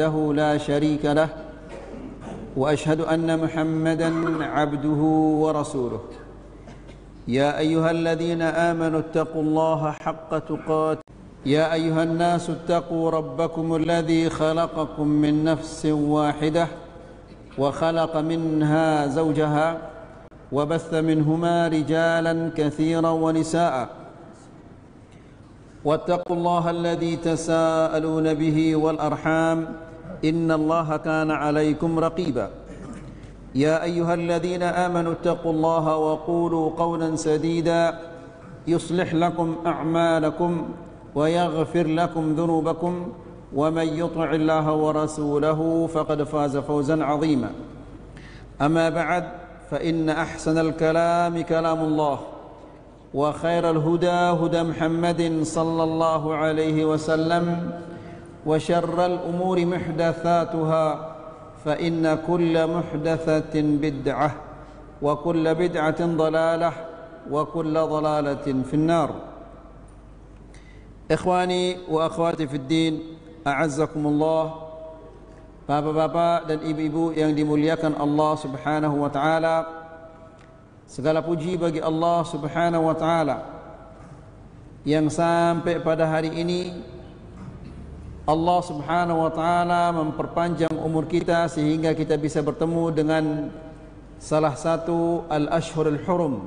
وحده لا شريك له واشهد ان محمدا عبده ورسوله يا ايها الذين امنوا اتقوا الله حق تقاته يا ايها الناس اتقوا ربكم الذي خلقكم من نفس واحده وخلق منها زوجها وبث منهما رجالا كثيرا ونساء واتقوا الله الذي تساءلون به والارحام إن الله كان عليكم رقيبا يا أيها الذين آمنوا اتقوا الله وقولوا قولا سديدا يصلح لكم أعمالكم ويغفر لكم ذنوبكم ومن يطع الله ورسوله فقد فاز فوزا عظيما أما بعد فإن أحسن الكلام كلام الله وخير الهدى هدى محمد صلى الله عليه وسلم وشر الأمور محدثاتها فإن كل محدثة بدعة وكل بدعة ضلالة وكل ضلالة في النار إخواني وأخواتي في الدين أعزكم الله Bapak-bapak dan ibu-ibu yang dimuliakan Allah Subhanahu wa taala. Segala puji bagi Allah Subhanahu wa taala yang sampai pada hari ini Allah Subhanahu wa taala memperpanjang umur kita sehingga kita bisa bertemu dengan salah satu al al hurum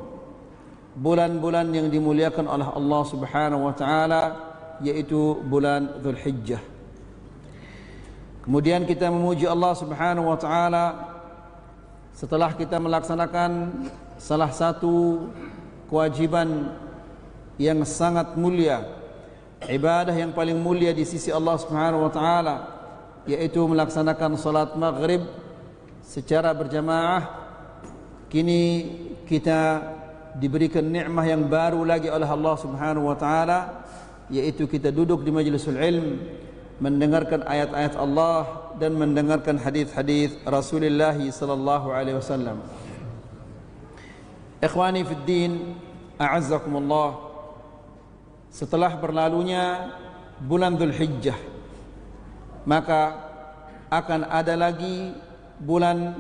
bulan-bulan yang dimuliakan oleh Allah Subhanahu wa taala yaitu bulan Dzulhijjah. Kemudian kita memuji Allah Subhanahu wa taala setelah kita melaksanakan salah satu kewajiban yang sangat mulia ibadah yang paling mulia di sisi Allah Subhanahu wa taala yaitu melaksanakan salat maghrib secara berjamaah kini kita diberikan nikmat yang baru lagi oleh Allah Subhanahu wa taala yaitu kita duduk di majlisul ilm mendengarkan ayat-ayat Allah dan mendengarkan hadis-hadis Rasulullah sallallahu alaihi wasallam Ikhwani fi din a'azzakumullah Allah setelah berlalunya bulan Dhul Hijjah maka akan ada lagi bulan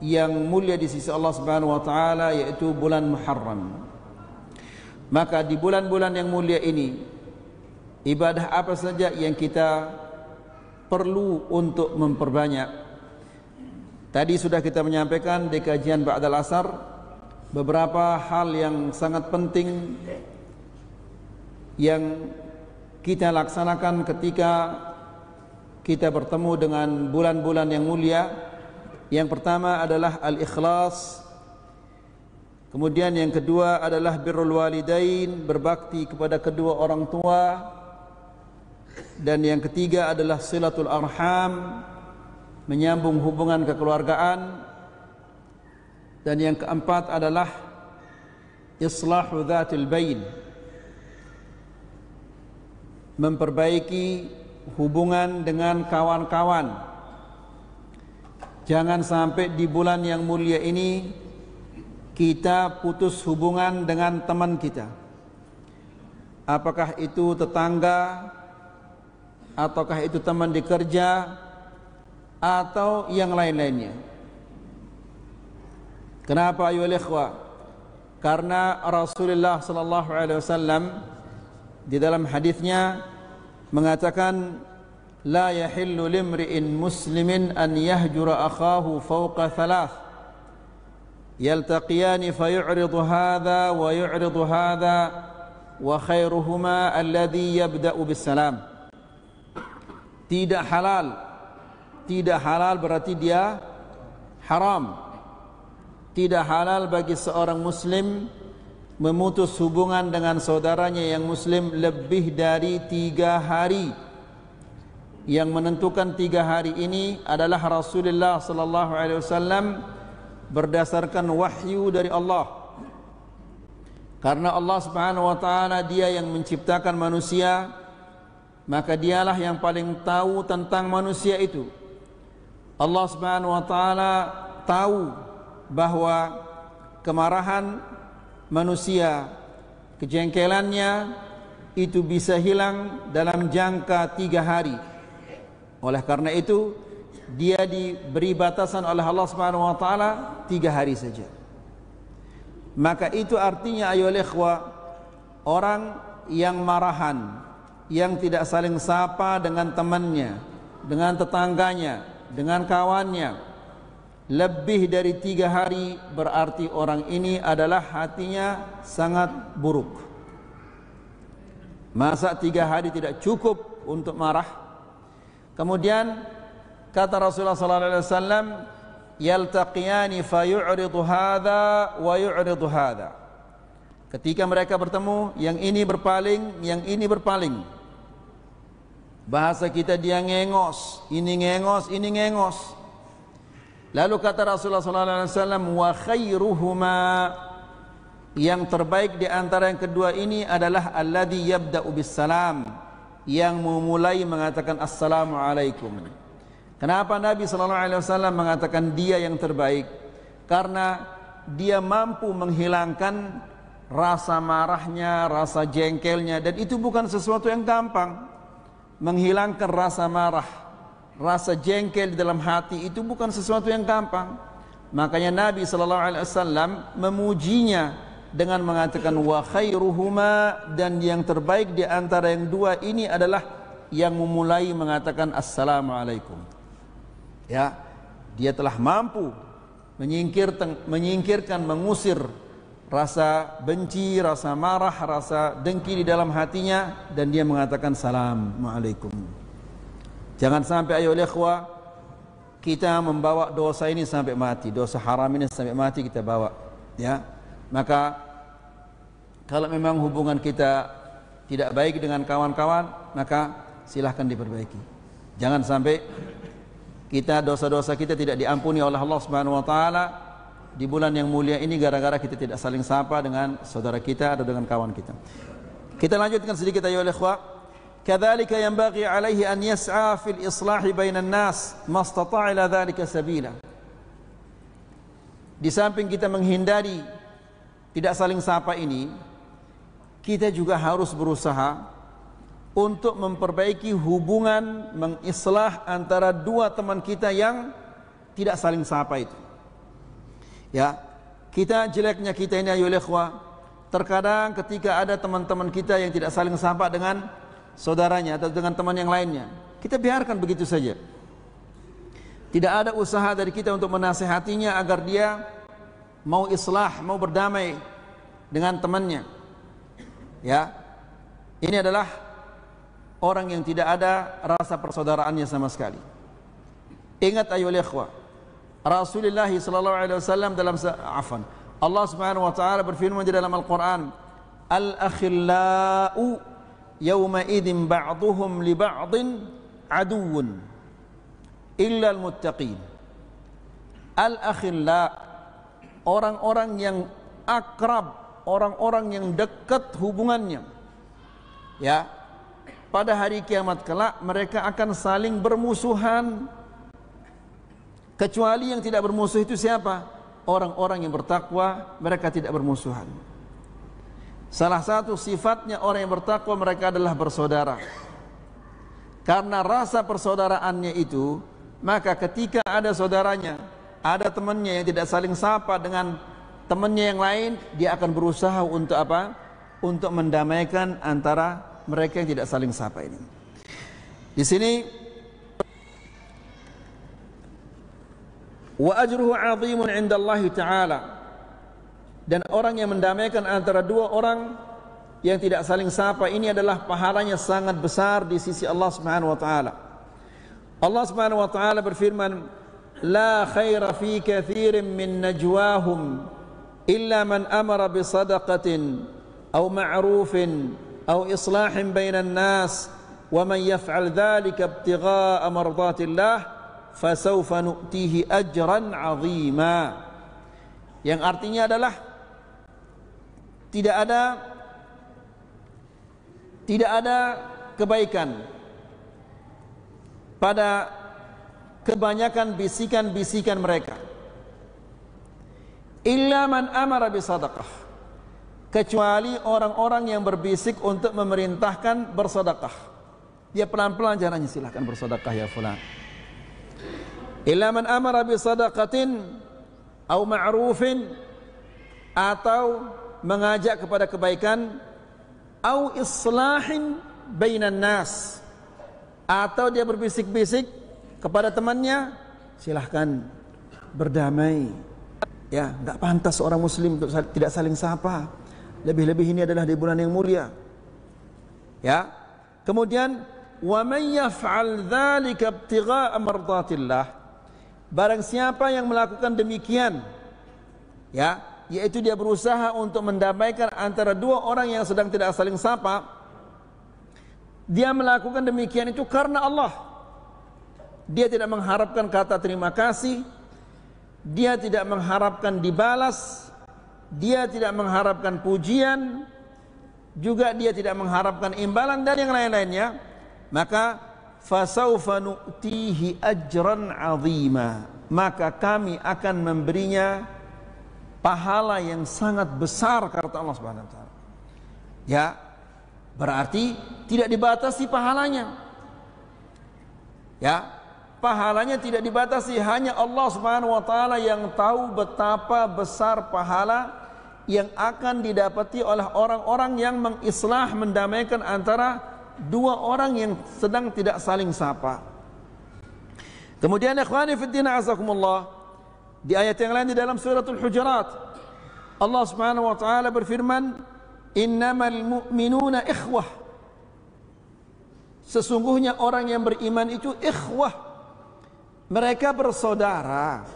yang mulia di sisi Allah Subhanahu wa taala yaitu bulan Muharram. Maka di bulan-bulan yang mulia ini ibadah apa saja yang kita perlu untuk memperbanyak. Tadi sudah kita menyampaikan di kajian Ba'dal Asar beberapa hal yang sangat penting yang kita laksanakan ketika kita bertemu dengan bulan-bulan yang mulia. Yang pertama adalah al-ikhlas. Kemudian yang kedua adalah birrul walidain, berbakti kepada kedua orang tua. Dan yang ketiga adalah silatul arham, menyambung hubungan kekeluargaan. Dan yang keempat adalah islahu dhatil bain, memperbaiki hubungan dengan kawan-kawan. Jangan sampai di bulan yang mulia ini kita putus hubungan dengan teman kita. Apakah itu tetangga ataukah itu teman di kerja atau yang lain-lainnya. Kenapa ayo ikhwah? Karena Rasulullah sallallahu alaihi wasallam di dalam hadisnya mengatakan la yahillu limri'in muslimin an yahjura akhahu fawqa thalath يلتقيان فيعرض هذا ويعرض هذا وخيرهما الذي يبدأ بالسلام tidak halal tidak halal berarti dia haram tidak halal bagi seorang muslim memutus hubungan dengan saudaranya yang muslim lebih dari tiga hari yang menentukan tiga hari ini adalah Rasulullah sallallahu alaihi wasallam berdasarkan wahyu dari Allah karena Allah Subhanahu wa taala dia yang menciptakan manusia maka dialah yang paling tahu tentang manusia itu Allah Subhanahu wa taala tahu bahwa kemarahan manusia kejengkelannya itu bisa hilang dalam jangka tiga hari oleh karena itu dia diberi batasan oleh Allah Subhanahu wa taala tiga hari saja maka itu artinya ayo ikhwa orang yang marahan yang tidak saling sapa dengan temannya dengan tetangganya dengan kawannya lebih dari tiga hari berarti orang ini adalah hatinya sangat buruk masa tiga hari tidak cukup untuk marah kemudian kata Rasulullah sallallahu alaihi wasallam yaltaqiyani fayu'ridu hadha wa yu'ridu hadha ketika mereka bertemu yang ini berpaling yang ini berpaling bahasa kita dia ngengos ini ngengos ini ngengos Lalu kata Rasulullah sallallahu alaihi wasallam wa khairuhuma yang terbaik di antara yang kedua ini adalah alladhi yabda'u bis salam yang memulai mengatakan assalamu alaikum. Kenapa Nabi sallallahu alaihi wasallam mengatakan dia yang terbaik? Karena dia mampu menghilangkan rasa marahnya, rasa jengkelnya dan itu bukan sesuatu yang gampang menghilangkan rasa marah rasa jengkel di dalam hati itu bukan sesuatu yang gampang. Makanya Nabi sallallahu alaihi wasallam memujinya dengan mengatakan wa khairuhuma dan yang terbaik di antara yang dua ini adalah yang memulai mengatakan assalamualaikum. Ya, dia telah mampu menyingkir menyingkirkan mengusir rasa benci, rasa marah, rasa dengki di dalam hatinya dan dia mengatakan salam alaikum. Jangan sampai ayo lekwa kita membawa dosa ini sampai mati, dosa haram ini sampai mati kita bawa. Ya, maka kalau memang hubungan kita tidak baik dengan kawan-kawan, maka silakan diperbaiki. Jangan sampai kita dosa-dosa kita tidak diampuni oleh Allah Subhanahu Wa Taala di bulan yang mulia ini gara-gara kita tidak saling sapa dengan saudara kita atau dengan kawan kita. Kita lanjutkan sedikit ayo lekwa. Ya, كذلك ينبغي عليه أن يسعى في الإصلاح بين الناس ما استطاع إلى ذلك سبيلا Di samping kita menghindari tidak saling sapa ini, kita juga harus berusaha untuk memperbaiki hubungan mengislah antara dua teman kita yang tidak saling sapa itu. Ya, kita jeleknya kita ini ayo ikhwah, terkadang ketika ada teman-teman kita yang tidak saling sapa dengan saudaranya atau dengan teman yang lainnya. Kita biarkan begitu saja. Tidak ada usaha dari kita untuk menasehatinya agar dia mau islah, mau berdamai dengan temannya. Ya. Ini adalah orang yang tidak ada rasa persaudaraannya sama sekali. Ingat ayol ikhwah. Rasulullah sallallahu alaihi wasallam dalam afan. Allah Subhanahu wa taala berfirman di dalam Al-Qur'an, "Al-akhillau yauma idzin ba'dhum li ba'dhin aduwwun illa al-muttaqin al-akhilla orang-orang yang akrab orang-orang yang dekat hubungannya ya pada hari kiamat kelak mereka akan saling bermusuhan kecuali yang tidak bermusuh itu siapa orang-orang yang bertakwa mereka tidak bermusuhan Salah satu sifatnya orang yang bertakwa mereka adalah bersaudara. Karena rasa persaudaraannya itu, maka ketika ada saudaranya, ada temannya yang tidak saling sapa dengan temannya yang lain, dia akan berusaha untuk apa? Untuk mendamaikan antara mereka yang tidak saling sapa ini. Di sini wa ajruhu 'azimun 'inda Allah Ta'ala Dan orang yang mendamaikan antara dua orang yang tidak saling sapa ini adalah pahalanya sangat besar di sisi Allah Subhanahu wa taala. Allah Subhanahu wa taala berfirman, "La khaira fi kathirin min najwahum illa man amara bi sadaqatin aw ma'rufin aw islahin bainan nas wa man yaf'al dhalika ibtigha'a mardatillah fasawfa nu'tihi ajran 'azima." Yang artinya adalah tidak ada tidak ada kebaikan pada kebanyakan bisikan-bisikan mereka illa man amara bi sadaqah kecuali orang-orang yang berbisik untuk memerintahkan bersedekah dia pelan-pelan caranya silahkan bersedekah ya fulan illa man amara bi sadaqatin au ma'rufin atau mengajak kepada kebaikan au islahin bainan nas atau dia berbisik-bisik kepada temannya silahkan berdamai ya nggak pantas orang muslim untuk tidak saling sapa lebih-lebih ini adalah di bulan yang mulia ya kemudian wa man yaf'al dzalika ibtigha'a mardatillah barang siapa yang melakukan demikian ya yaitu dia berusaha untuk mendamaikan antara dua orang yang sedang tidak saling sapa dia melakukan demikian itu karena Allah dia tidak mengharapkan kata terima kasih dia tidak mengharapkan dibalas dia tidak mengharapkan pujian juga dia tidak mengharapkan imbalan dan yang lain-lainnya maka fasaufa nu'tihi ajran azima maka kami akan memberinya pahala yang sangat besar kata Allah Subhanahu wa taala. Ya, berarti tidak dibatasi pahalanya. Ya, pahalanya tidak dibatasi, hanya Allah Subhanahu wa taala yang tahu betapa besar pahala yang akan didapati oleh orang-orang yang mengislah mendamaikan antara dua orang yang sedang tidak saling sapa. Kemudian ikhwani fiddin azakumullah di ayat yang lain di dalam suratul Hujurat Allah Subhanahu wa taala berfirman, "Innamal mu'minuna ikhwah." Sesungguhnya orang yang beriman itu ikhwah. Mereka bersaudara.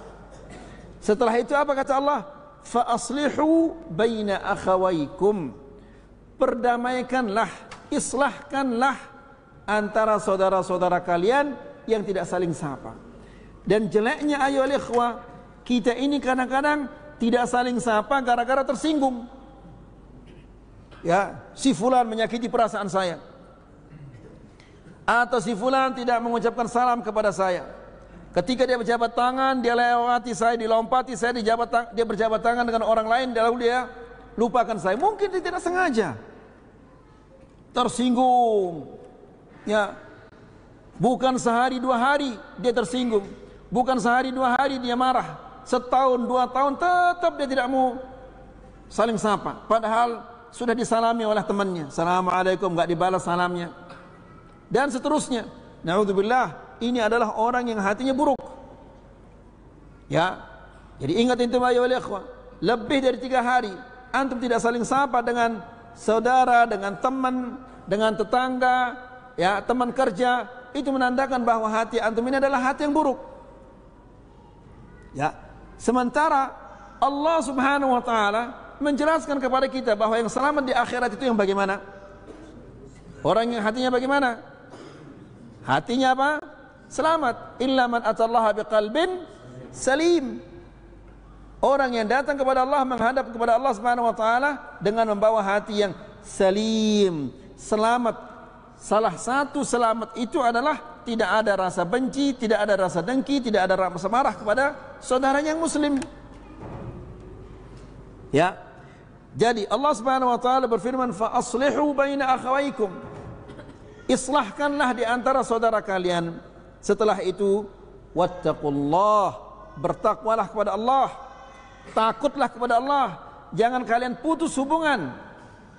Setelah itu apa kata Allah? Fa aslihu baina akhawaykum. Perdamaikanlah, islahkanlah antara saudara-saudara kalian yang tidak saling sapa. Dan jeleknya ayo ikhwah kita ini kadang-kadang tidak saling sapa gara-gara tersinggung. Ya, si fulan menyakiti perasaan saya. Atau si fulan tidak mengucapkan salam kepada saya. Ketika dia berjabat tangan, dia lewati saya, dilompati saya, dijabat dia berjabat tangan dengan orang lain, lalu dia lupakan saya. Mungkin dia tidak sengaja. Tersinggung. Ya. Bukan sehari dua hari dia tersinggung. Bukan sehari dua hari dia marah setahun dua tahun tetap dia tidak mau saling sapa padahal sudah disalami oleh temannya assalamualaikum nggak dibalas salamnya dan seterusnya naudzubillah ini adalah orang yang hatinya buruk ya jadi ingat itu ayo ikhwah lebih dari tiga hari antum tidak saling sapa dengan saudara dengan teman dengan tetangga ya teman kerja itu menandakan bahwa hati antum ini adalah hati yang buruk ya Sementara Allah Subhanahu wa taala menjelaskan kepada kita bahwa yang selamat di akhirat itu yang bagaimana? Orang yang hatinya bagaimana? Hatinya apa? Selamat illa man atallaha biqalbin salim. Orang yang datang kepada Allah menghadap kepada Allah Subhanahu wa taala dengan membawa hati yang salim, selamat. Salah satu selamat itu adalah tidak ada rasa benci, tidak ada rasa dengki, tidak ada rasa marah kepada saudara yang muslim. Ya. Jadi Allah Subhanahu wa taala berfirman fa aslihu baina akhawaykum. Islahkanlah di antara saudara kalian. Setelah itu wattaqullah. Bertakwalah kepada Allah. Takutlah kepada Allah. Jangan kalian putus hubungan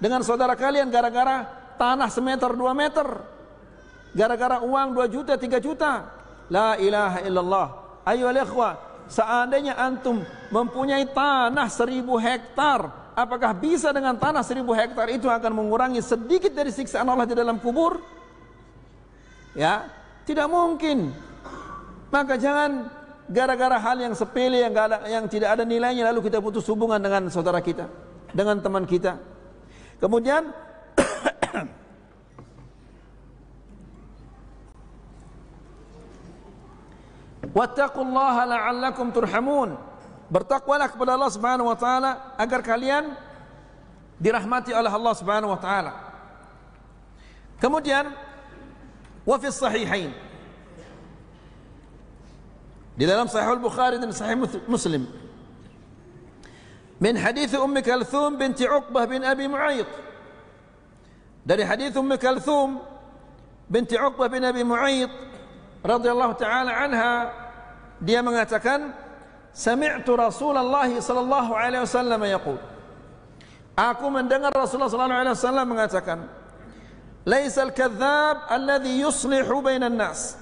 dengan saudara kalian gara-gara tanah semeter dua meter. meter gara-gara uang 2 juta 3 juta la ilaha illallah ayo alikhwa seandainya antum mempunyai tanah 1000 hektar apakah bisa dengan tanah 1000 hektar itu akan mengurangi sedikit dari siksaan Allah di dalam kubur ya tidak mungkin maka jangan gara-gara hal yang sepele yang yang tidak ada nilainya lalu kita putus hubungan dengan saudara kita dengan teman kita kemudian Wattaqu Allah la'allakum turhamun. Bertakwalah kepada Allah Subhanahu wa taala agar kalian dirahmati oleh Allah Subhanahu wa taala. Kemudian wa fi sahihain. Di dalam Sahih Al-Bukhari dan Sahih Muslim. Min hadis Ummi Kalthum binti Uqbah bin Abi Mu'ayyid. Dari hadis Ummi Kalthum binti Uqbah bin Abi Mu'ayyid radhiyallahu taala anha dia mengatakan sami'tu Rasulullah sallallahu alaihi wasallam yaqul Aku mendengar Rasulullah sallallahu alaihi wasallam mengatakan Laisa al-kadzdzab alladhi yuslihu bainan nas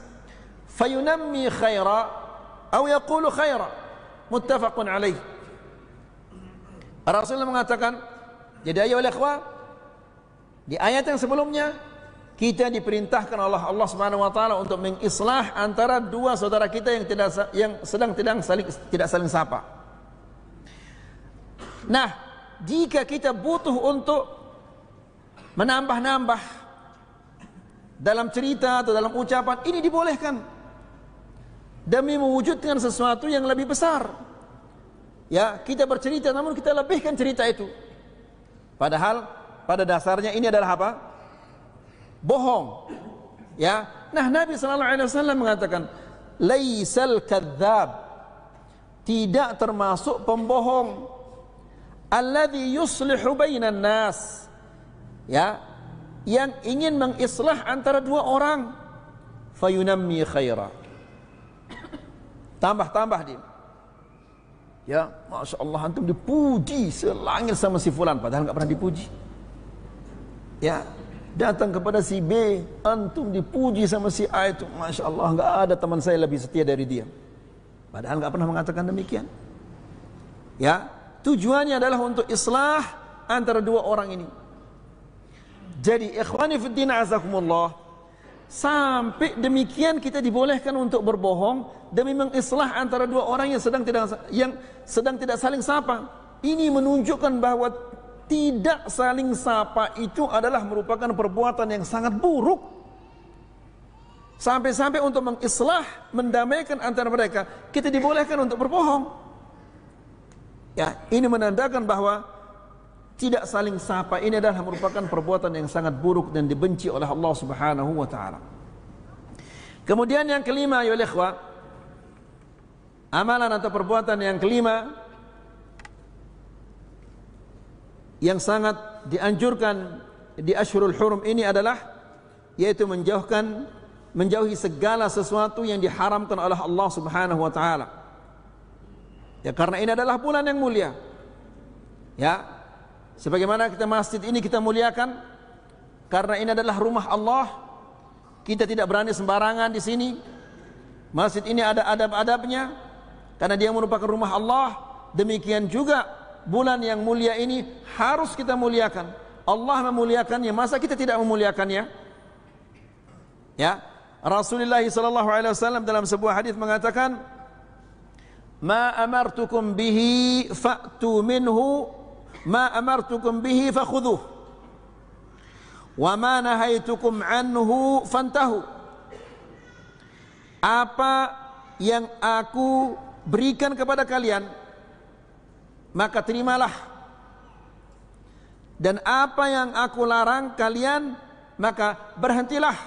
fayunammi khaira atau yaqulu khaira muttafaqun alaihi Rasulullah mengatakan jadi ayo oleh ikhwan di ayat yang sebelumnya kita diperintahkan Allah Allah Subhanahu wa taala untuk mengislah antara dua saudara kita yang tidak yang sedang tidak saling tidak saling sapa. Nah, jika kita butuh untuk menambah-nambah dalam cerita atau dalam ucapan ini dibolehkan demi mewujudkan sesuatu yang lebih besar. Ya, kita bercerita namun kita lebihkan cerita itu. Padahal pada dasarnya ini adalah apa? bohong. Ya. Nah, Nabi sallallahu alaihi wasallam mengatakan, "Laisal kadzdzab." Tidak termasuk pembohong. Alladhi yuslihu bainan nas. Ya. Yang ingin mengislah antara dua orang. Fayunammi khaira. Tambah-tambah dia. Ya, Masya Allah antum dipuji selangit sama si fulan. Padahal nggak pernah dipuji. Ya, Datang kepada si B, antum dipuji sama si A itu. Masya Allah, nggak ada teman saya lebih setia dari dia. Padahal nggak pernah mengatakan demikian. Ya, tujuannya adalah untuk islah antara dua orang ini. Jadi ikhwanifuddin fiddin azakumullah Sampai demikian kita dibolehkan untuk berbohong demi mengislah antara dua orang yang sedang tidak yang sedang tidak saling sapa. Ini menunjukkan bahwa tidak saling sapa itu adalah merupakan perbuatan yang sangat buruk. Sampai-sampai untuk mengislah, mendamaikan antara mereka, kita dibolehkan untuk berbohong. Ya, ini menandakan bahwa tidak saling sapa ini adalah merupakan perbuatan yang sangat buruk dan dibenci oleh Allah Subhanahu wa taala. Kemudian yang kelima ya ikhwah, amalan atau perbuatan yang kelima yang sangat dianjurkan di Ashurul Hurum ini adalah yaitu menjauhkan menjauhi segala sesuatu yang diharamkan oleh Allah Subhanahu wa taala. Ya karena ini adalah bulan yang mulia. Ya. Sebagaimana kita masjid ini kita muliakan karena ini adalah rumah Allah. Kita tidak berani sembarangan di sini. Masjid ini ada adab-adabnya karena dia merupakan rumah Allah. Demikian juga bulan yang mulia ini harus kita muliakan. Allah memuliakannya, masa kita tidak memuliakannya? Ya. Rasulullah sallallahu alaihi wasallam dalam sebuah hadis mengatakan, "Ma amartukum bihi fa'tu minhu, ma amartukum bihi fakhudhuh." وَمَا نَهَيْتُكُمْ عَنْهُ فَانْتَهُ Apa yang aku berikan kepada kalian maka terimalah. Dan apa yang aku larang kalian, maka berhentilah.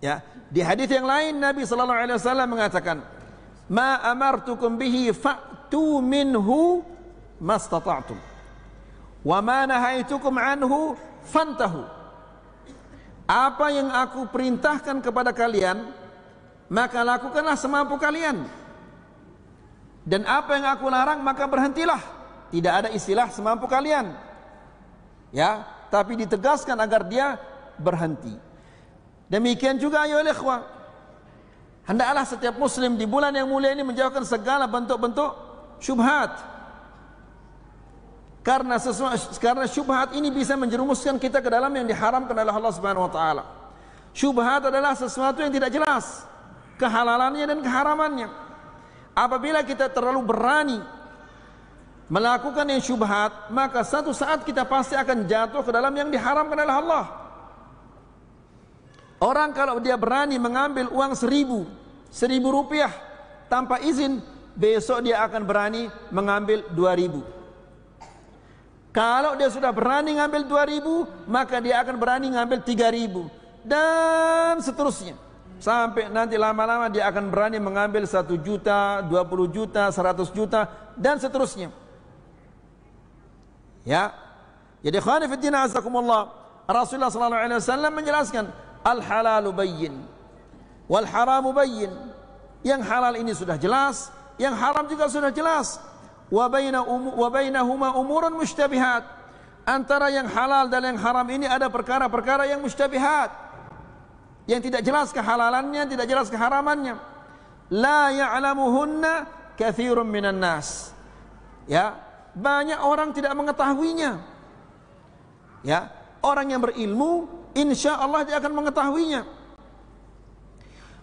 Ya, di hadis yang lain Nabi sallallahu alaihi wasallam mengatakan, "Ma amartukum bihi fa'tu minhu mastata'tum. Wa ma nahaitukum anhu fantahu." Apa yang aku perintahkan kepada kalian, maka lakukanlah semampu kalian dan apa yang aku larang maka berhentilah. Tidak ada istilah semampu kalian. Ya, tapi ditegaskan agar dia berhenti. Demikian juga ayo ikhwah. Hendaklah setiap muslim di bulan yang mulia ini menjauhkan segala bentuk-bentuk syubhat. Karena karena syubhat ini bisa menjerumuskan kita ke dalam yang diharamkan oleh Allah Subhanahu wa taala. Syubhat adalah sesuatu yang tidak jelas kehalalannya dan keharamannya. Apabila kita terlalu berani melakukan yang syubhat, maka satu saat kita pasti akan jatuh ke dalam yang diharamkan oleh Allah. Orang kalau dia berani mengambil uang seribu, seribu rupiah tanpa izin, besok dia akan berani mengambil dua ribu. Kalau dia sudah berani ngambil ribu, maka dia akan berani ngambil ribu dan seterusnya sampai nanti lama-lama dia akan berani mengambil 1 juta, 20 juta, 100 juta dan seterusnya. Ya. Jadi khanifuddin azakumullah. Rasulullah sallallahu alaihi wasallam menjelaskan al halal bayyin wal haramu bayyin. Yang halal ini sudah jelas, yang haram juga sudah jelas. Wa baina um, wa bainahuma umurun mushtabihat. Antara yang halal dan yang haram ini ada perkara-perkara yang mushtabihat yang tidak jelas kehalalannya, tidak jelas keharamannya. La ya'lamuhunna kathirun minan nas. Ya, banyak orang tidak mengetahuinya. Ya, orang yang berilmu insya Allah dia akan mengetahuinya.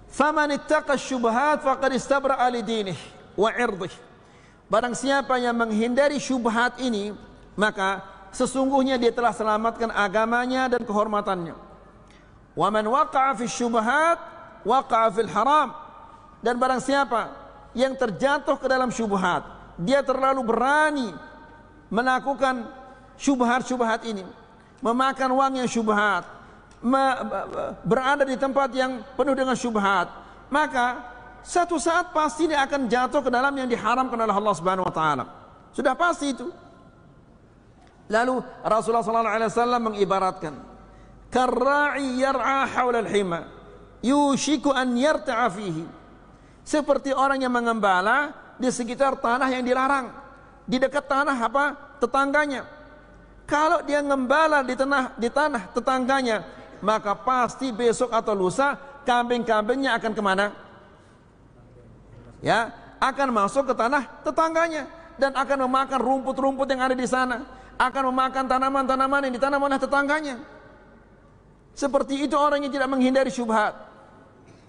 Faman ittaqa syubhat faqad istabra'a li wa 'irdih. Barang siapa yang menghindari syubhat ini, maka sesungguhnya dia telah selamatkan agamanya dan kehormatannya. Wa man waqa'a fi syubhat waqa'a fil haram. Dan barang siapa yang terjatuh ke dalam syubhat, dia terlalu berani melakukan syubhat-syubhat ini, memakan uang yang syubhat, berada di tempat yang penuh dengan syubhat, maka satu saat pasti dia akan jatuh ke dalam yang diharamkan oleh Allah Subhanahu wa taala. Sudah pasti itu. Lalu Rasulullah sallallahu alaihi wasallam mengibaratkan Karra'i yar'a hawla al-hima. Yushiku an yarta'a fihi. Seperti orang yang mengembala di sekitar tanah yang dilarang. Di dekat tanah apa? Tetangganya. Kalau dia ngembala di tanah di tanah tetangganya, maka pasti besok atau lusa kambing-kambingnya akan kemana? Ya, akan masuk ke tanah tetangganya dan akan memakan rumput-rumput yang ada di sana, akan memakan tanaman-tanaman yang ditanam oleh tetangganya. Seperti itu orang yang tidak menghindari syubhat.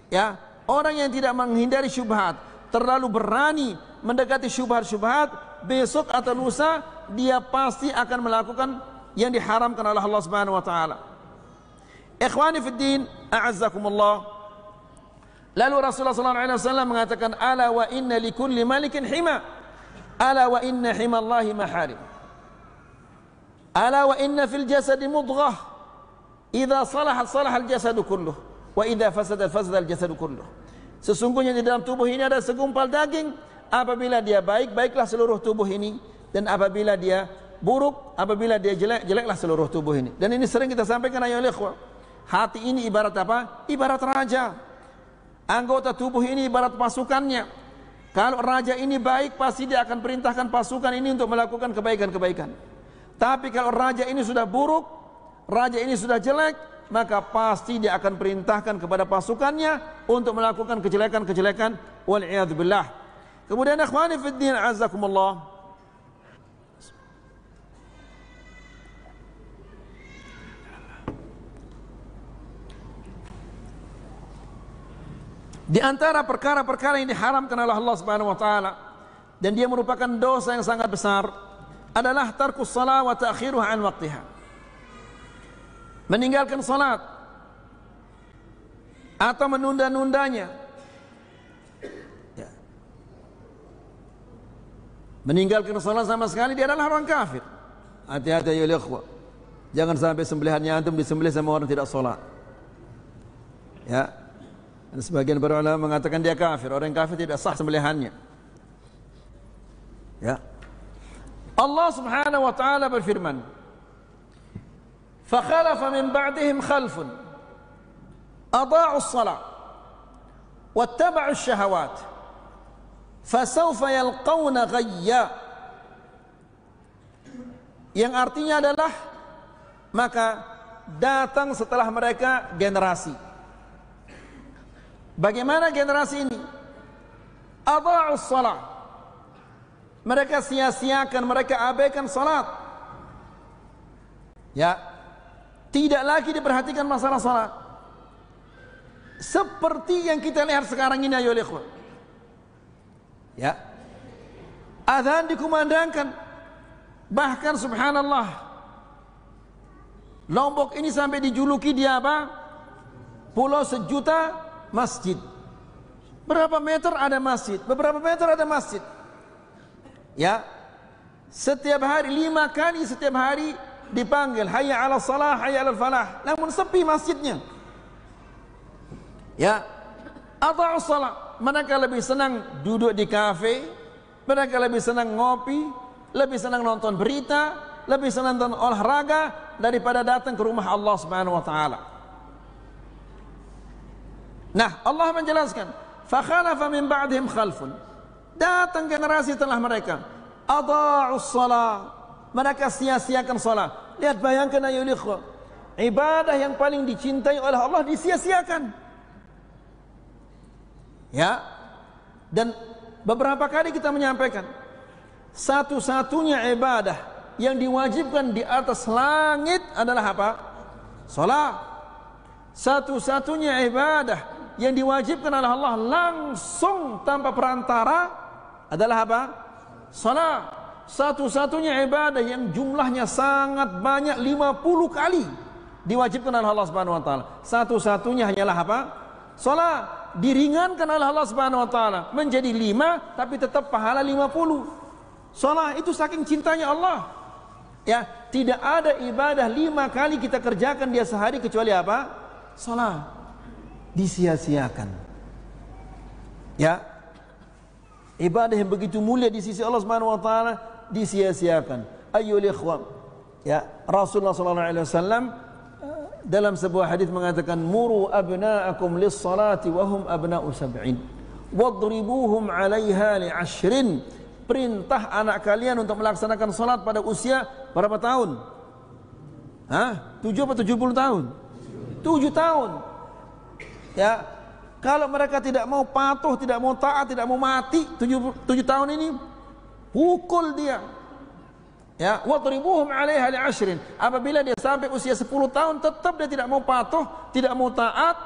Ya, orang yang tidak menghindari syubhat, terlalu berani mendekati syubhat-syubhat, besok atau lusa dia pasti akan melakukan yang diharamkan oleh Allah Subhanahu wa taala. Ikhwani fid din, a'azzakumullah. Lalu Rasulullah sallallahu alaihi wasallam mengatakan ala wa inna li kulli malikin hima. Ala wa inna himallahi maharim. Ala wa inna fil jasadi mudghah Idza salahat salahal jasadu kulluh wa idza fasadat fasadal jasadu kulluh. Sesungguhnya di dalam tubuh ini ada segumpal daging, apabila dia baik baiklah seluruh tubuh ini dan apabila dia buruk, apabila dia jelek jeleklah seluruh tubuh ini. Dan ini sering kita sampaikan ayo ikhwah. Hati ini ibarat apa? Ibarat raja. Anggota tubuh ini ibarat pasukannya. Kalau raja ini baik pasti dia akan perintahkan pasukan ini untuk melakukan kebaikan-kebaikan. Tapi kalau raja ini sudah buruk, raja ini sudah jelek, maka pasti dia akan perintahkan kepada pasukannya untuk melakukan kejelekan-kejelekan wal billah. Kemudian akhwani fid din azakumullah. Di antara perkara-perkara yang diharamkan oleh Allah Subhanahu wa taala dan dia merupakan dosa yang sangat besar adalah tarkus salawat wa ta'khiruha an waqtiha meninggalkan salat atau menunda-nundanya ya. meninggalkan salat sama sekali dia adalah orang kafir hati-hati ya jangan sampai sembelihannya antum disembelih sama orang tidak salat ya dan sebagian para ulama mengatakan dia kafir orang kafir tidak sah sembelihannya ya Allah Subhanahu wa taala berfirman فخلف من بعدهم خلف أضاعوا الصلاة واتبعوا الشهوات فسوف يلقون غيا yang artinya adalah maka datang setelah mereka generasi bagaimana generasi ini adha'u salat mereka sia-siakan mereka abaikan salat ya tidak lagi diperhatikan masalah salat. Seperti yang kita lihat sekarang ini ayo ikhwan. Ya. Azan dikumandangkan. Bahkan subhanallah. Lombok ini sampai dijuluki dia apa? Pulau sejuta masjid. Berapa meter ada masjid? Beberapa meter ada masjid. Ya. Setiap hari lima kali setiap hari dipanggil hayya ala salah hayya ala falah namun sepi masjidnya ya atau salah Mereka lebih senang duduk di kafe mereka lebih senang ngopi lebih senang nonton berita lebih senang nonton olahraga daripada datang ke rumah Allah subhanahu wa ta'ala nah Allah menjelaskan fakhalafa min ba'dihim khalfun datang generasi telah mereka adha'us salah Mereka sia-siakan solat. Lihat bayangkan ayol ikhwah. Ibadah yang paling dicintai oleh Allah disia-siakan. Ya. Dan beberapa kali kita menyampaikan satu-satunya ibadah yang diwajibkan di atas langit adalah apa? Salat. Satu-satunya ibadah yang diwajibkan oleh Allah langsung tanpa perantara adalah apa? Salat satu-satunya ibadah yang jumlahnya sangat banyak 50 kali diwajibkan oleh Allah Subhanahu wa taala. Satu-satunya hanyalah apa? Salat diringankan oleh Allah Subhanahu wa taala menjadi lima tapi tetap pahala 50. Salat itu saking cintanya Allah. Ya, tidak ada ibadah lima kali kita kerjakan dia sehari kecuali apa? Salat. Disia-siakan. Ya. Ibadah yang begitu mulia di sisi Allah Subhanahu wa taala disia-siakan. Ayyul ikhwan. Ya, Rasulullah sallallahu alaihi wasallam eh, dalam sebuah hadis mengatakan muru abna'akum lis-salati wa hum abna'u sab'in wadribuhum 'alaiha li perintah anak kalian untuk melaksanakan salat pada usia berapa tahun? Hah? 7 atau 70 tahun? 7 tahun. Ya, kalau mereka tidak mau patuh, tidak mau taat, tidak mau mati tujuh tujuh tahun ini Pukul dia. Ya, watribuhum 'alaiha li'ashrin. Apabila dia sampai usia 10 tahun tetap dia tidak mau patuh, tidak mau taat,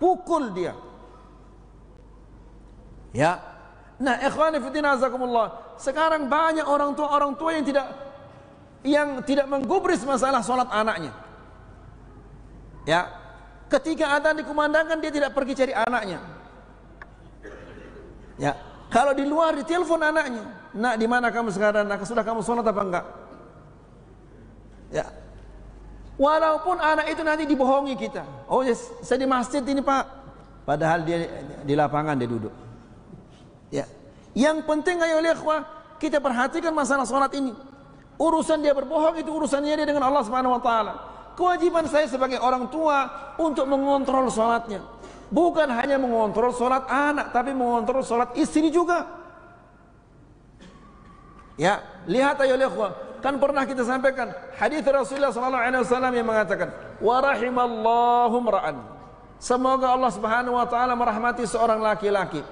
pukul dia. Ya. Nah, ikhwani fitina Sekarang banyak orang tua orang tua yang tidak yang tidak menggubris masalah sholat anaknya. Ya. Ketika adzan dikumandangkan dia tidak pergi cari anaknya. Ya. Kalau di luar ditelepon anaknya. Nak di mana kamu sekarang? Nak sudah kamu sholat apa enggak? Ya. Walaupun anak itu nanti dibohongi kita. Oh, yes, saya di masjid ini pak. Padahal dia di lapangan dia duduk. Ya. Yang penting ayo ikhwah, kita perhatikan masalah sholat ini. Urusan dia berbohong itu urusannya dia dengan Allah Subhanahu wa taala. Kewajiban saya sebagai orang tua untuk mengontrol sholatnya. Bukan hanya mengontrol sholat anak, tapi mengontrol sholat istri juga. Ya, lihat ayo ikhwan, kan pernah kita sampaikan hadis Rasulullah sallallahu alaihi wasallam yang mengatakan, "Wa rahimallahu ra'an." Semoga Allah Subhanahu wa taala merahmati seorang laki-laki.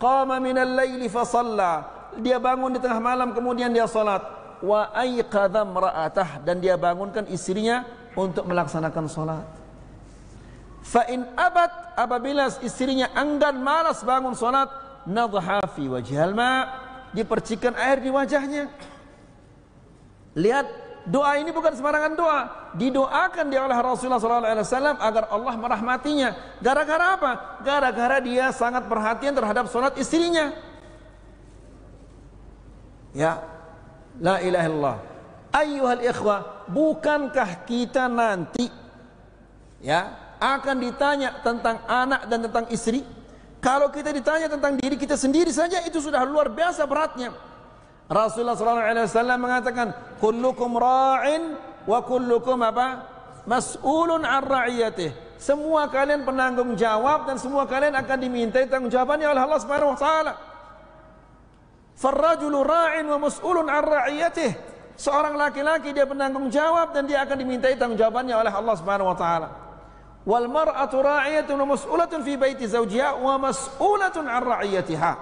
Qama minal laili fa shalla. Dia bangun di tengah malam kemudian dia salat. Wa aiqadha ra'atah dan dia bangunkan istrinya untuk melaksanakan salat. Fa in abat apabila istrinya enggan malas bangun salat, nadha fi wajhil ma' dipercikan air di wajahnya. Lihat doa ini bukan sembarangan doa, didoakan dia oleh Rasulullah SAW agar Allah merahmatinya. Gara-gara apa? Gara-gara dia sangat perhatian terhadap sholat istrinya. Ya, la ilaha illallah. Ayyuhal ikhwah, bukankah kita nanti ya akan ditanya tentang anak dan tentang istri? Kalau kita ditanya tentang diri kita sendiri saja itu sudah luar biasa beratnya. Rasulullah SAW mengatakan, "Kullukum ra'in wa kullukum apa? Mas'ulun 'an ra'iyatih." Semua kalian penanggung jawab dan semua kalian akan diminta tanggung jawabnya oleh Allah Subhanahu wa taala. Farrajulu ra'in wa mas'ulun 'an ra'iyatih. Seorang laki-laki dia penanggung jawab dan dia akan diminta tanggung jawabnya oleh Allah Subhanahu wa taala. wal mar'atu ra'iyatun mas'ulatun fi baiti zawjiha wa mas'ulatun 'an ra'iyatiha.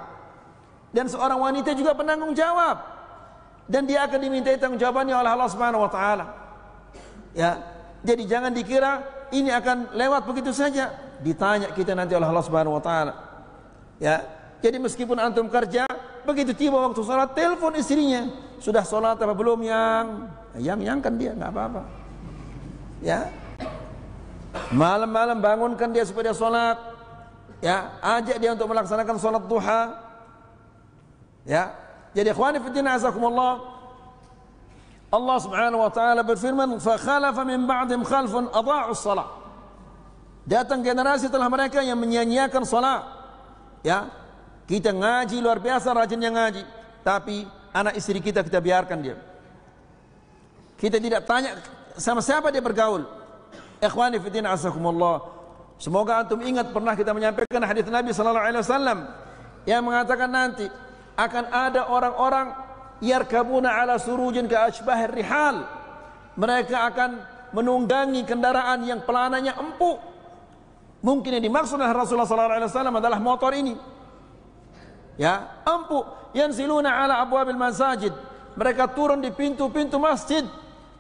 Dan seorang wanita juga penanggung jawab dan dia akan dimintai tanggung jawabannya oleh Allah Subhanahu wa taala. Ya. Jadi jangan dikira ini akan lewat begitu saja. Ditanya kita nanti oleh Allah Subhanahu wa taala. Ya. Jadi meskipun antum kerja, begitu tiba waktu salat telepon istrinya, sudah salat apa belum yang? Yang yang kan dia nggak apa-apa. Ya, Malam-malam bangunkan dia supaya dia sholat. Ya, ajak dia untuk melaksanakan sholat duha. Ya, jadi ikhwani fitina azakumullah. Allah subhanahu wa ta'ala berfirman, فَخَلَفَ مِنْ بَعْدِمْ خَلْفٌ أَضَاعُ الصَّلَةِ Datang generasi telah mereka yang menyanyiakan sholat. Ya, kita ngaji luar biasa rajinnya ngaji. Tapi anak istri kita kita biarkan dia. Kita tidak tanya sama siapa dia bergaul. Ikhwani fi din asakumullah. Semoga antum ingat pernah kita menyampaikan hadis Nabi sallallahu alaihi wasallam yang mengatakan nanti akan ada orang-orang yarkabuna ala surujin ka ashbahir rihal. Mereka akan menunggangi kendaraan yang pelananya empuk. Mungkin yang dimaksud oleh Rasulullah sallallahu alaihi wasallam adalah motor ini. Ya, empuk yang ala abwabil masajid. Mereka turun di pintu-pintu masjid.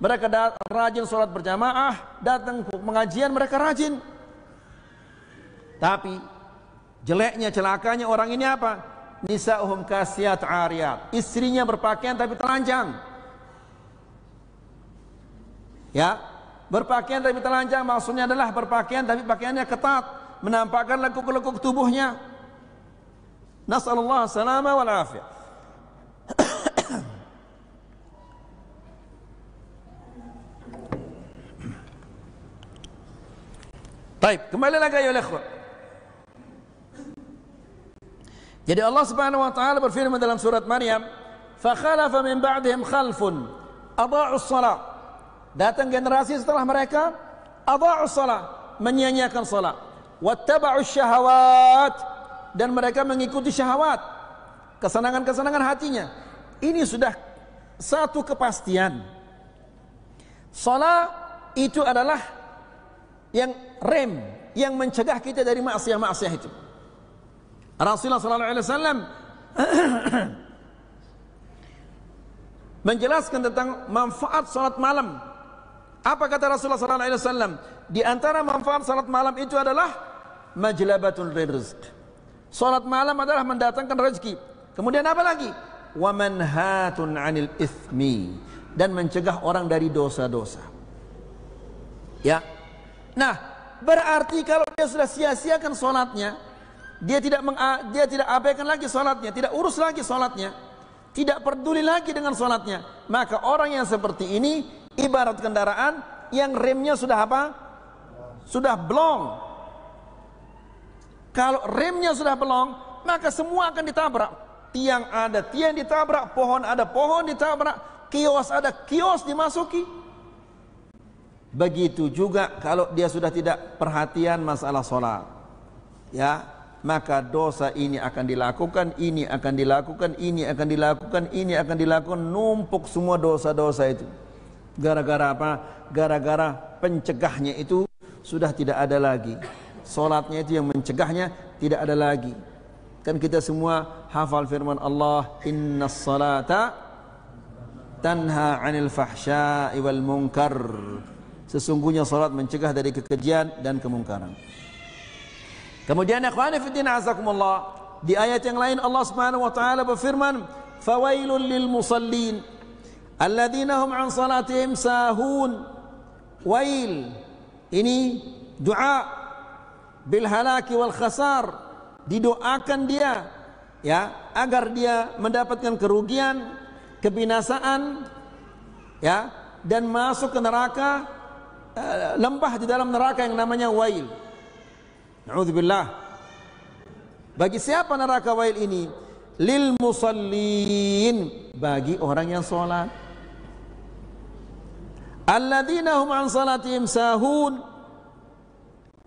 mereka rajin sholat berjamaah, datang pengajian mereka rajin. Tapi jeleknya celakanya orang ini apa? Nisa'uhum kasiat ariat. Istrinya berpakaian tapi telanjang. Ya, berpakaian tapi telanjang maksudnya adalah berpakaian tapi pakaiannya ketat, menampakkan lekuk-lekuk tubuhnya. Nasallallahu salama wal walafiat. Baik, kembali lagi ya ikhwan. Jadi Allah Subhanahu wa taala berfirman dalam surat Maryam, "Fa khalafa min ba'dihim khalfun adha'u shalah." Datang generasi setelah mereka adha'u shalah, menyia-nyiakan salat. Wattaba'u syahawat dan mereka mengikuti syahwat, kesenangan-kesenangan hatinya. Ini sudah satu kepastian. Salat itu adalah yang rem yang mencegah kita dari maksiat-maksiat itu. Rasulullah sallallahu alaihi wasallam menjelaskan tentang manfaat salat malam. Apa kata Rasulullah sallallahu alaihi wasallam? Di antara manfaat salat malam itu adalah majlabatul rizq. Salat malam adalah mendatangkan rezeki. Kemudian apa lagi? Wa manhatun 'anil ithmi dan mencegah orang dari dosa-dosa. Ya, Nah, berarti kalau dia sudah sia-siakan sholatnya, dia tidak meng, dia tidak abaikan lagi sholatnya, tidak urus lagi sholatnya, tidak peduli lagi dengan sholatnya, maka orang yang seperti ini ibarat kendaraan yang remnya sudah apa? Sudah blong. Kalau remnya sudah pelong, maka semua akan ditabrak. Tiang ada tiang ditabrak, pohon ada pohon ditabrak, kios ada kios dimasuki. Begitu juga kalau dia sudah tidak perhatian masalah solat. Ya, maka dosa ini akan dilakukan, ini akan dilakukan, ini akan dilakukan, ini akan dilakukan, numpuk semua dosa-dosa itu. Gara-gara apa? Gara-gara pencegahnya itu sudah tidak ada lagi. Solatnya itu yang mencegahnya tidak ada lagi. Kan kita semua hafal firman Allah, "Inna salata tanha 'anil fahsya'i wal munkar." Sesungguhnya salat mencegah dari kekejian dan kemungkaran. Kemudian ikhwan fillah azakumullah, di ayat yang lain Allah Subhanahu wa taala berfirman, "Fawailul lil musallin alladzina hum an salatihim sahun." Wail ini doa bil halaki wal khasar didoakan dia ya agar dia mendapatkan kerugian kebinasaan ya dan masuk ke neraka Eh, lembah di dalam neraka yang namanya wail. Nauzubillah. Bagi siapa neraka wail ini? Lil musallin, bagi orang yang salat. Alladzina hum an salatihim sahun.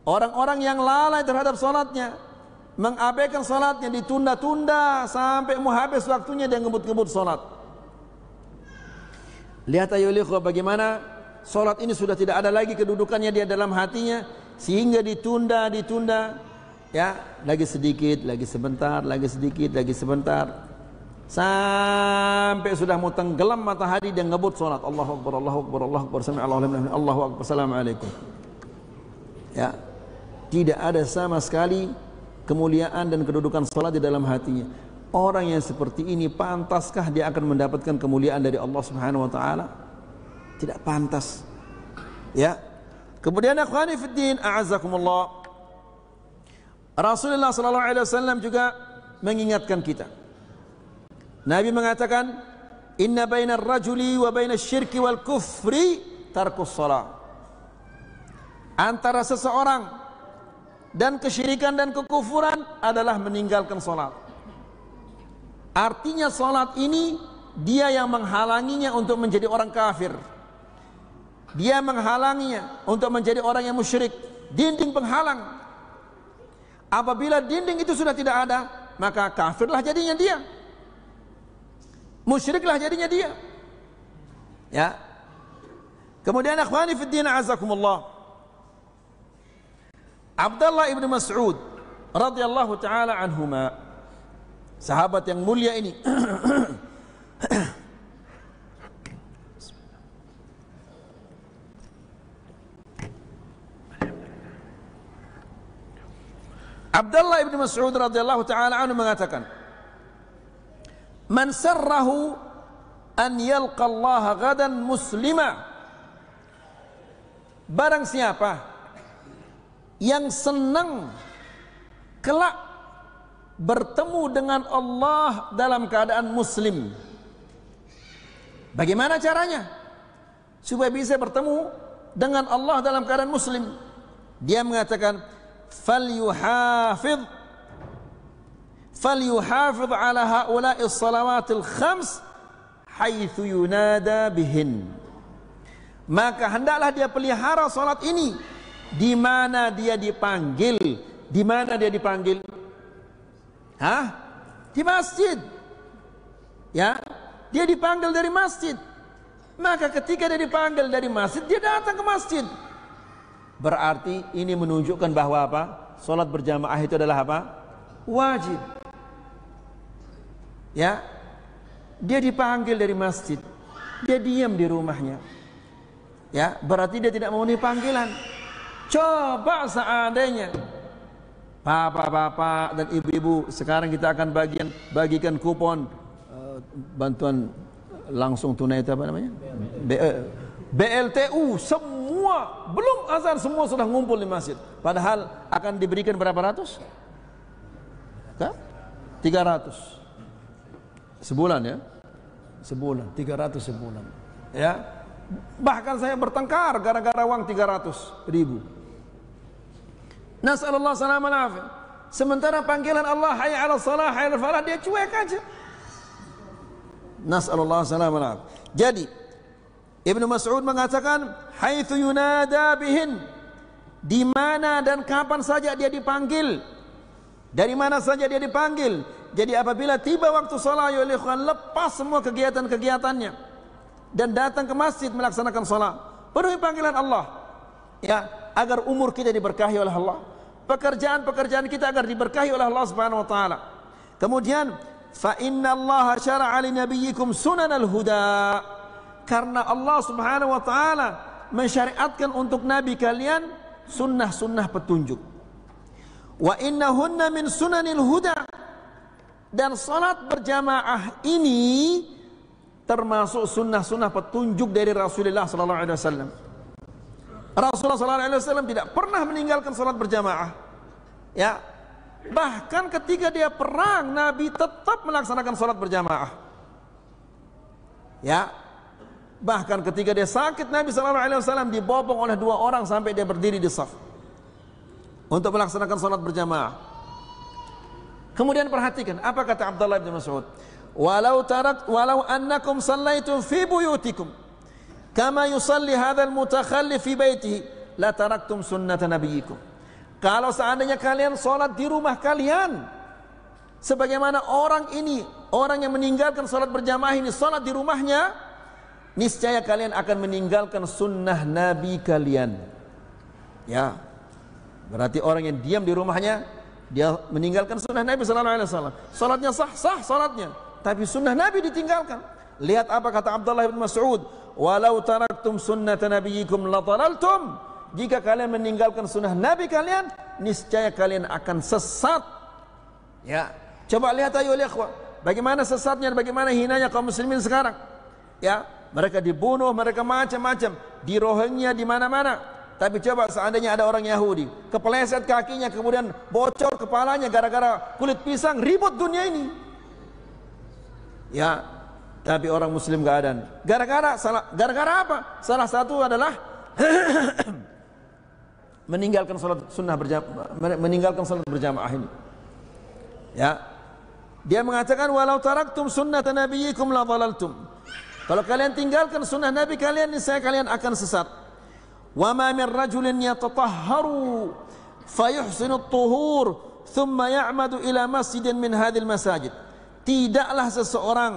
Orang-orang yang lalai terhadap salatnya, mengabaikan salatnya ditunda-tunda sampai mau habis waktunya dia ngebut-ngebut salat. Lihat ayo bagaimana Solat ini sudah tidak ada lagi kedudukannya dia dalam hatinya sehingga ditunda ditunda ya lagi sedikit lagi sebentar lagi sedikit lagi sebentar sampai sudah mau tenggelam matahari dia ngebut solat Allahu akbar Allahu akbar Allahu akbar sami Allahu Allah Allahu akbar assalamualaikum ya tidak ada sama sekali kemuliaan dan kedudukan solat di dalam hatinya orang yang seperti ini pantaskah dia akan mendapatkan kemuliaan dari Allah Subhanahu wa taala tidak pantas Ya. Kemudian akhwani fiddin a'azzakumullah. Rasulullah sallallahu alaihi wasallam juga mengingatkan kita. Nabi mengatakan, "Inna bainar rajuli wa bainas syirki wal kufri tarkus shalah." Antara seseorang dan kesyirikan dan kekufuran adalah meninggalkan salat. Artinya salat ini dia yang menghalanginya untuk menjadi orang kafir dia menghalanginya untuk menjadi orang yang musyrik dinding penghalang apabila dinding itu sudah tidak ada maka kafirlah jadinya dia musyriklah jadinya dia ya kemudian akhwani fi azakumullah Abdullah ibn Mas'ud radhiyallahu taala anhuma sahabat yang mulia ini Abdullah ibn Mas'ud radhiyallahu taala anhu mengatakan, "Man sarrahu an yalqa Allah gadan muslima." Barang siapa yang senang kelak bertemu dengan Allah dalam keadaan muslim. Bagaimana caranya? Supaya bisa bertemu dengan Allah dalam keadaan muslim. Dia mengatakan, falyuhafidh falyuhafidh ala haula'i salawatil khams haitsu yunada bihin maka hendaklah dia pelihara salat ini di mana dia dipanggil di mana dia dipanggil hah di masjid ya dia dipanggil dari masjid maka ketika dia dipanggil dari masjid dia datang ke masjid Berarti ini menunjukkan bahwa apa? Salat berjamaah itu adalah apa? Wajib. Ya. Dia dipanggil dari masjid. Dia diam di rumahnya. Ya, berarti dia tidak memenuhi panggilan. Coba seandainya Bapak-bapak dan ibu-ibu, sekarang kita akan bagian bagikan kupon uh, bantuan langsung tunai itu apa namanya? BE. Eh, BLTU semua belum azan semua sudah ngumpul di masjid padahal akan diberikan berapa ratus kan 300 sebulan ya sebulan 300 sebulan ya bahkan saya bertengkar gara-gara uang 300 ribu Allah salaman afi sementara panggilan Allah hayya ala salah hayya ala falah dia cuek aja Allah salaman afi jadi Ibnu Mas'ud mengatakan haitsu yunada bihin di mana dan kapan saja dia dipanggil dari mana saja dia dipanggil jadi apabila tiba waktu salat ya ikhwan lepas semua kegiatan-kegiatannya dan datang ke masjid melaksanakan salat penuhi panggilan Allah ya agar umur kita diberkahi oleh Allah pekerjaan-pekerjaan kita agar diberkahi oleh Allah Subhanahu wa taala kemudian fa inna Allah syara'a li nabiyyikum sunanal huda' karena Allah Subhanahu wa taala mensyariatkan untuk nabi kalian sunnah-sunnah petunjuk. Wa innahunna min sunanil huda. Dan salat berjamaah ini termasuk sunnah-sunnah petunjuk dari Rasulullah sallallahu alaihi wasallam. Rasulullah sallallahu alaihi wasallam tidak pernah meninggalkan salat berjamaah. Ya. Bahkan ketika dia perang Nabi tetap melaksanakan salat berjamaah. Ya, Bahkan ketika dia sakit Nabi sallallahu alaihi wasallam dibopong oleh dua orang sampai dia berdiri di saf untuk melaksanakan salat berjamaah. Kemudian perhatikan apa kata Abdullah bin Mas'ud. Walau tarak walau annakum sallaitum fi buyutikum kama yusalli hadzal mutakhallif fi baitihi la taraktum sunnat nabiyikum. Kalau seandainya kalian salat di rumah kalian sebagaimana orang ini, orang yang meninggalkan salat berjamaah ini salat di rumahnya, niscaya kalian akan meninggalkan sunnah Nabi kalian. Ya, berarti orang yang diam di rumahnya dia meninggalkan sunnah Nabi Sallallahu Alaihi Wasallam. Salatnya sah sah salatnya, tapi sunnah Nabi ditinggalkan. Lihat apa kata Abdullah bin Mas'ud. Walau taraktum sunnah nabiyikum latalaltum. Jika kalian meninggalkan sunnah Nabi kalian, niscaya kalian akan sesat. Ya, coba lihat ayo lihat Bagaimana sesatnya, bagaimana hinanya kaum muslimin sekarang. Ya, mereka dibunuh, mereka macam-macam, dirohengnya di mana-mana. Tapi coba seandainya ada orang Yahudi, kepeleset kakinya kemudian bocor kepalanya gara-gara kulit pisang, ribut dunia ini. Ya, tapi orang muslim keadaan. Gara-gara salah gara-gara apa? Salah satu adalah meninggalkan salat sunnah berjamaah meninggalkan salat berjamaah ini. Ya. Dia mengatakan walau taraktum sunnata nabiyyikum la dhalaltum. Kalau kalian tinggalkan sunnah Nabi kalian, saya kalian akan sesat. Wa ma min rajulin yatatahharu fayuhsinu tuhur thumma ya'madu ila masjidin min hadhil masajid. Tidaklah seseorang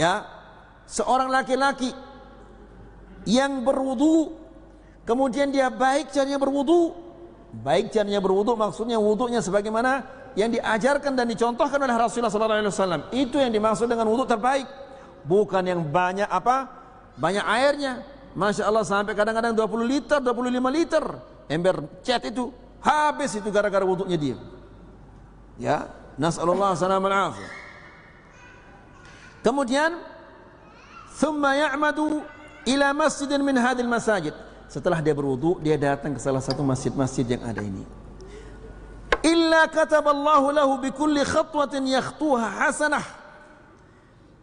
ya, seorang laki-laki yang berwudu kemudian dia baik caranya berwudu. Baik caranya berwudu maksudnya wudunya sebagaimana yang diajarkan dan dicontohkan oleh Rasulullah sallallahu alaihi wasallam. Itu yang dimaksud dengan wudu terbaik bukan yang banyak apa? Banyak airnya. Masya Allah sampai kadang-kadang 20 liter, 25 liter ember cat itu habis itu gara-gara wuduknya dia. Ya, nasallallahu sana afiyah. Kemudian thumma ya'madu ila masjidin min hadil masajid. Setelah dia berwudu, dia datang ke salah satu masjid-masjid yang ada ini. Illa kataballahu lahu bi khatwatin yakhtuha hasanah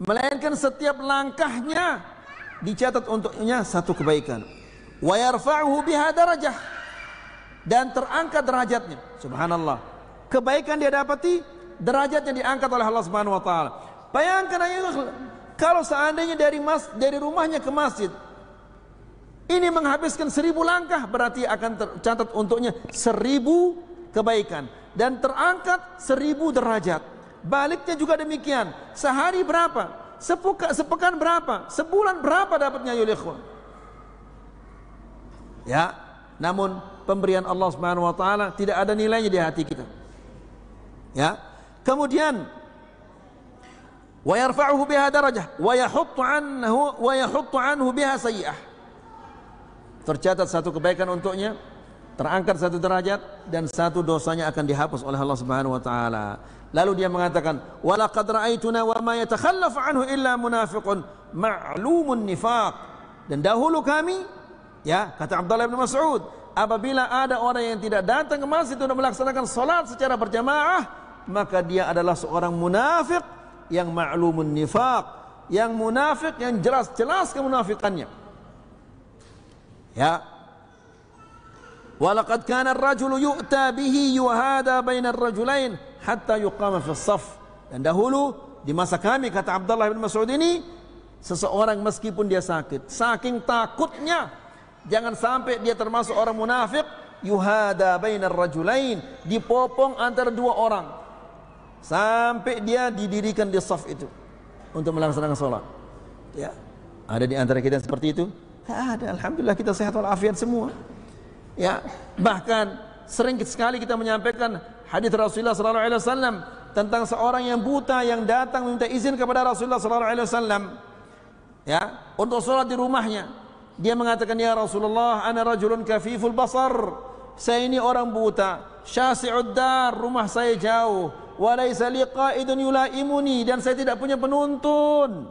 melainkan setiap langkahnya dicatat untuknya satu kebaikan wa yarfa'uhu biha darajah dan terangkat derajatnya subhanallah kebaikan dia dapati derajatnya diangkat oleh Allah Subhanahu wa taala bayangkan kalau seandainya dari mas dari rumahnya ke masjid ini menghabiskan seribu langkah berarti akan tercatat untuknya seribu kebaikan dan terangkat seribu derajat Baliknya juga demikian. Sehari berapa? Sepuka, sepekan berapa? Sebulan berapa dapatnya yulikhun? Ya, namun pemberian Allah Subhanahu wa taala tidak ada nilainya di hati kita. Ya. Kemudian wa biha darajah wa anhu wa anhu biha Tercatat satu kebaikan untuknya, terangkat satu derajat dan satu dosanya akan dihapus oleh Allah Subhanahu wa taala. Lalu dia mengatakan, "Walaqad ra'aituna wa ma yatakhallaf anhu illa munafiqun ma'lumun nifaq." Dan dahulu kami, ya, kata Abdullah bin Mas'ud, apabila ada orang yang tidak datang ke masjid untuk melaksanakan salat secara berjamaah, maka dia adalah seorang munafik yang ma'lumun nifaq, yang munafik yang jelas-jelas kemunafikannya. Ya, ولقد كان الرجل يؤتى به يهادى بين الرجلين hatta yuqama fi saf. Dan dahulu di masa kami kata Abdullah bin Mas'ud ini seseorang meskipun dia sakit, saking takutnya jangan sampai dia termasuk orang munafik yuhada bainar rajulain dipopong antara dua orang sampai dia didirikan di saf itu untuk melaksanakan sholat. Ya. Ada di antara kita yang seperti itu? Tidak ada. Alhamdulillah kita sehat walafiat semua. Ya, bahkan sering sekali kita menyampaikan hadis Rasulullah sallallahu alaihi wasallam tentang seorang yang buta yang datang meminta izin kepada Rasulullah sallallahu alaihi wasallam ya untuk salat di rumahnya dia mengatakan ya Rasulullah ana rajulun kafiful basar saya ini orang buta syasi'ud dar rumah saya jauh wa laisa li qa'idun yulaimuni dan saya tidak punya penuntun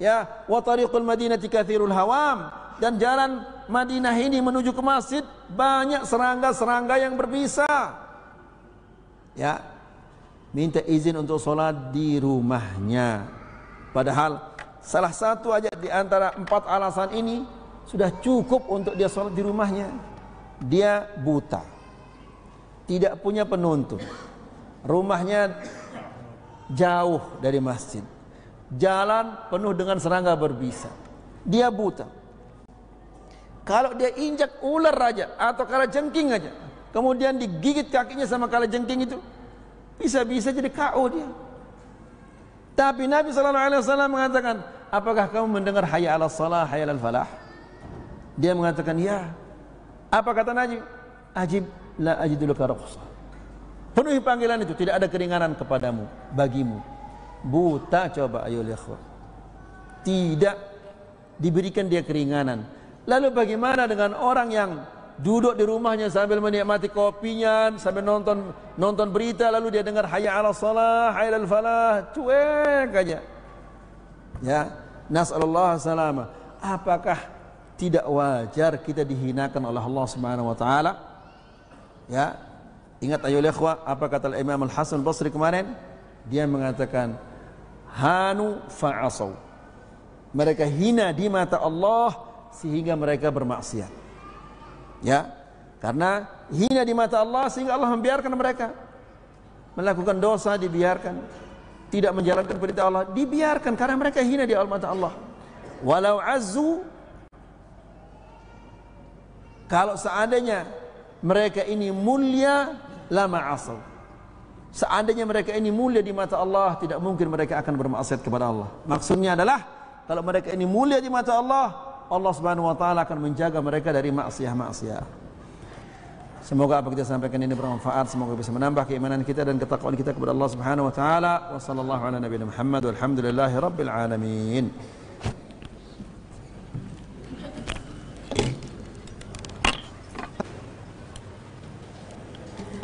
ya wa tariqul madinati kathirul hawam dan jalan Madinah ini menuju ke masjid banyak serangga-serangga yang berpisah ya minta izin untuk sholat di rumahnya. Padahal salah satu aja di antara empat alasan ini sudah cukup untuk dia sholat di rumahnya. Dia buta, tidak punya penuntun, rumahnya jauh dari masjid, jalan penuh dengan serangga berbisa. Dia buta. Kalau dia injak ular aja atau kala jengking aja, kemudian digigit kakinya sama kala jengking itu bisa-bisa jadi KO dia tapi Nabi sallallahu alaihi wasallam mengatakan apakah kamu mendengar hayya 'ala salah hayya al falah dia mengatakan ya apa kata Najib ajib la ajidu laka rukhsah penuhi panggilan itu tidak ada keringanan kepadamu bagimu buta coba ayo tidak diberikan dia keringanan lalu bagaimana dengan orang yang duduk di rumahnya sambil menikmati kopinya, sambil nonton nonton berita lalu dia dengar hayya 'ala shalah, hayya al falah, cuek aja. Ya, nasallallahu salama. Apakah tidak wajar kita dihinakan oleh Allah Subhanahu wa taala? Ya. Ingat ayo ikhwah, apa kata Imam Al-Hasan Basri kemarin? Dia mengatakan hanu fa'asau. Mereka hina di mata Allah sehingga mereka bermaksiat. Ya, karena hina di mata Allah sehingga Allah membiarkan mereka melakukan dosa dibiarkan, tidak menjalankan perintah Allah dibiarkan karena mereka hina di mata Allah. Walau azu, kalau seandainya mereka ini mulia lama asal. Seandainya mereka ini mulia di mata Allah, tidak mungkin mereka akan bermaksiat kepada Allah. Maksudnya adalah kalau mereka ini mulia di mata Allah, Allah Subhanahu wa taala akan menjaga mereka dari maksiat-maksiat. Semoga apa kita sampaikan ini bermanfaat, semoga bisa menambah keimanan kita dan ketakwaan kita kepada Allah Subhanahu wa taala. Wassallallahu ala nabiyina Muhammad walhamdulillahirabbil alamin.